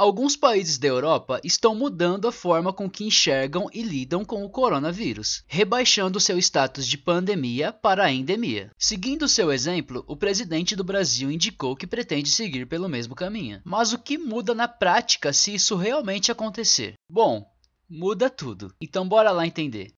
alguns países da Europa estão mudando a forma com que enxergam e lidam com o coronavírus, rebaixando seu status de pandemia para endemia. Seguindo seu exemplo, o presidente do Brasil indicou que pretende seguir pelo mesmo caminho. Mas o que muda na prática se isso realmente acontecer? Bom, muda tudo. Então bora lá entender.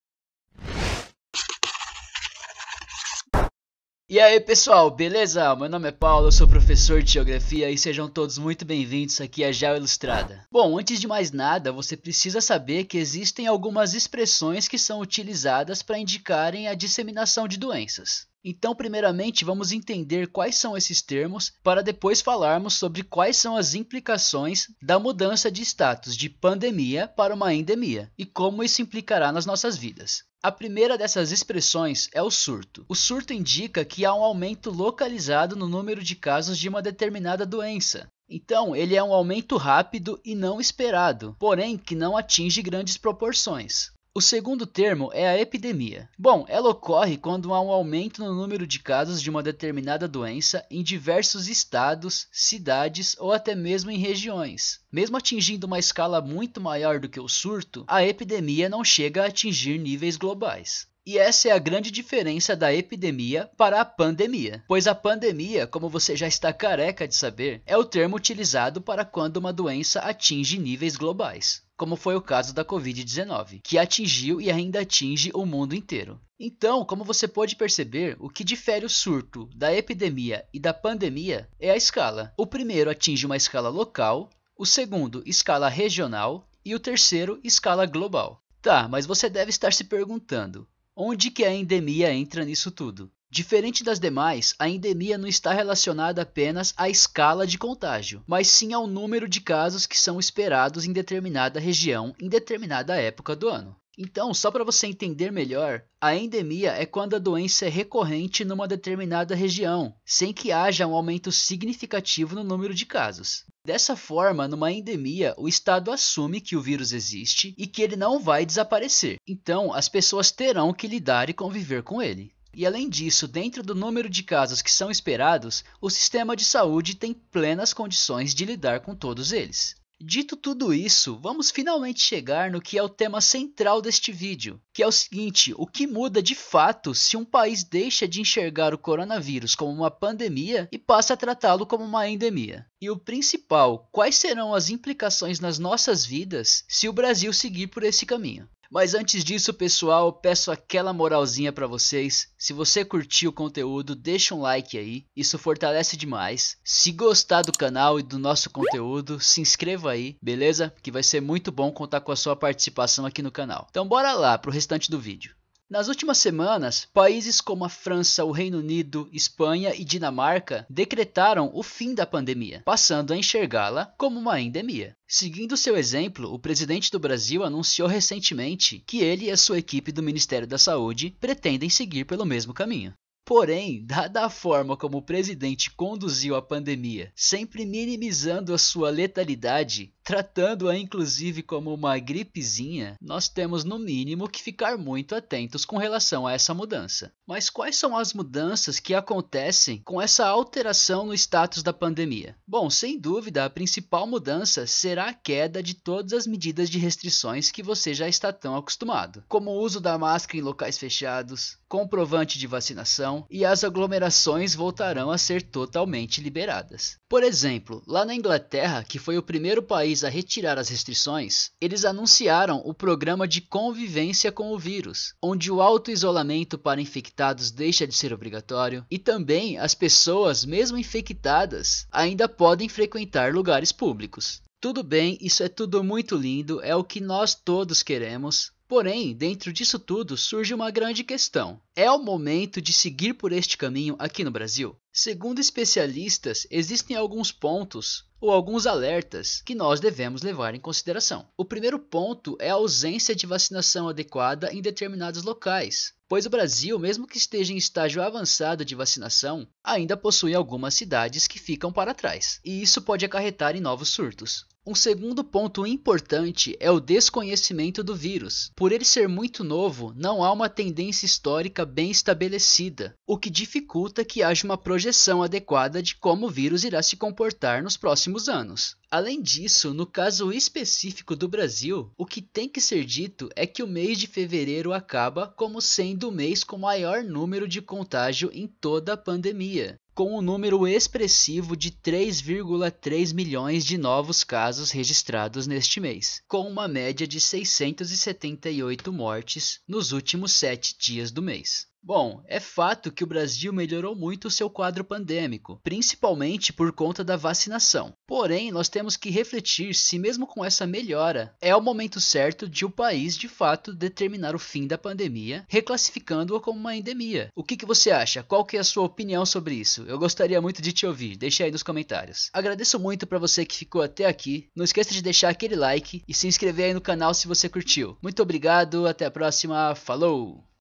E aí pessoal, beleza? Meu nome é Paulo, eu sou professor de Geografia e sejam todos muito bem-vindos aqui a Geo Ilustrada. Bom, antes de mais nada, você precisa saber que existem algumas expressões que são utilizadas para indicarem a disseminação de doenças. Então, primeiramente, vamos entender quais são esses termos para depois falarmos sobre quais são as implicações da mudança de status de pandemia para uma endemia e como isso implicará nas nossas vidas. A primeira dessas expressões é o surto. O surto indica que há um aumento localizado no número de casos de uma determinada doença. Então, ele é um aumento rápido e não esperado, porém que não atinge grandes proporções. O segundo termo é a epidemia. Bom, ela ocorre quando há um aumento no número de casos de uma determinada doença em diversos estados, cidades ou até mesmo em regiões. Mesmo atingindo uma escala muito maior do que o surto, a epidemia não chega a atingir níveis globais. E essa é a grande diferença da epidemia para a pandemia, pois a pandemia, como você já está careca de saber, é o termo utilizado para quando uma doença atinge níveis globais, como foi o caso da Covid-19, que atingiu e ainda atinge o mundo inteiro. Então, como você pode perceber, o que difere o surto da epidemia e da pandemia é a escala. O primeiro atinge uma escala local, o segundo, escala regional, e o terceiro, escala global. Tá, mas você deve estar se perguntando: Onde que a endemia entra nisso tudo? Diferente das demais, a endemia não está relacionada apenas à escala de contágio, mas sim ao número de casos que são esperados em determinada região em determinada época do ano. Então, só para você entender melhor, a endemia é quando a doença é recorrente numa determinada região, sem que haja um aumento significativo no número de casos. Dessa forma, numa endemia, o Estado assume que o vírus existe e que ele não vai desaparecer. Então, as pessoas terão que lidar e conviver com ele. E além disso, dentro do número de casos que são esperados, o sistema de saúde tem plenas condições de lidar com todos eles. Dito tudo isso, vamos finalmente chegar no que é o tema central deste vídeo, que é o seguinte: o que muda de fato se um país deixa de enxergar o coronavírus como uma pandemia e passa a tratá-lo como uma endemia? E o principal, quais serão as implicações nas nossas vidas se o Brasil seguir por esse caminho? Mas antes disso, pessoal, peço aquela moralzinha para vocês. Se você curtiu o conteúdo, deixa um like aí, isso fortalece demais. Se gostar do canal e do nosso conteúdo, se inscreva aí, beleza? Que vai ser muito bom contar com a sua participação aqui no canal. Então bora lá pro restante do vídeo. Nas últimas semanas, países como a França, o Reino Unido, Espanha e Dinamarca decretaram o fim da pandemia, passando a enxergá-la como uma endemia. Seguindo seu exemplo, o presidente do Brasil anunciou recentemente que ele e a sua equipe do Ministério da Saúde pretendem seguir pelo mesmo caminho. Porém, dada a forma como o presidente conduziu a pandemia, sempre minimizando a sua letalidade, tratando-a inclusive como uma gripezinha, nós temos no mínimo que ficar muito atentos com relação a essa mudança. Mas quais são as mudanças que acontecem com essa alteração no status da pandemia? Bom, sem dúvida, a principal mudança será a queda de todas as medidas de restrições que você já está tão acostumado, como o uso da máscara em locais fechados, comprovante de vacinação e as aglomerações voltarão a ser totalmente liberadas. Por exemplo, lá na Inglaterra, que foi o primeiro país país a retirar as restrições, eles anunciaram o programa de convivência com o vírus, onde o auto-isolamento para infectados deixa de ser obrigatório e também as pessoas, mesmo infectadas, ainda podem frequentar lugares públicos. Tudo bem, isso é tudo muito lindo, é o que nós todos queremos, Porém, dentro disso tudo surge uma grande questão: é o momento de seguir por este caminho aqui no Brasil? Segundo especialistas, existem alguns pontos ou alguns alertas que nós devemos levar em consideração. O primeiro ponto é a ausência de vacinação adequada em determinados locais, pois o Brasil, mesmo que esteja em estágio avançado de vacinação, ainda possui algumas cidades que ficam para trás, e isso pode acarretar em novos surtos. Um segundo ponto importante é o desconhecimento do vírus. Por ele ser muito novo, não há uma tendência histórica bem estabelecida, o que dificulta que haja uma projeção adequada de como o vírus irá se comportar nos próximos anos. Além disso, no caso específico do Brasil, o que tem que ser dito é que o mês de fevereiro acaba como sendo o mês com maior número de contágio em toda a pandemia, com um número expressivo de 3,3 milhões de novos casos registrados neste mês, com uma média de 678 mortes nos últimos sete dias do mês. Bom, é fato que o Brasil melhorou muito o seu quadro pandêmico, principalmente por conta da vacinação. Porém, nós temos que refletir se, mesmo com essa melhora, é o momento certo de o país de fato determinar o fim da pandemia, reclassificando-a como uma endemia. O que, que você acha? Qual que é a sua opinião sobre isso? Eu gostaria muito de te ouvir, Deixe aí nos comentários. Agradeço muito para você que ficou até aqui, não esqueça de deixar aquele like e se inscrever aí no canal se você curtiu. Muito obrigado, até a próxima, falou!